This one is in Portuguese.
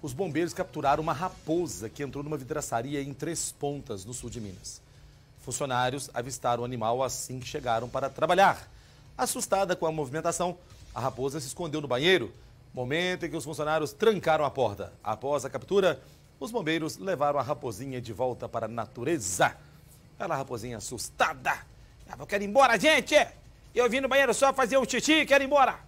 os bombeiros capturaram uma raposa que entrou numa vidraçaria em Três Pontas, no sul de Minas. Funcionários avistaram o animal assim que chegaram para trabalhar. Assustada com a movimentação, a raposa se escondeu no banheiro, momento em que os funcionários trancaram a porta. Após a captura, os bombeiros levaram a raposinha de volta para a natureza. Ela, a raposinha assustada. Eu quero ir embora, gente! Eu vim no banheiro só fazer um xixi, quero ir embora!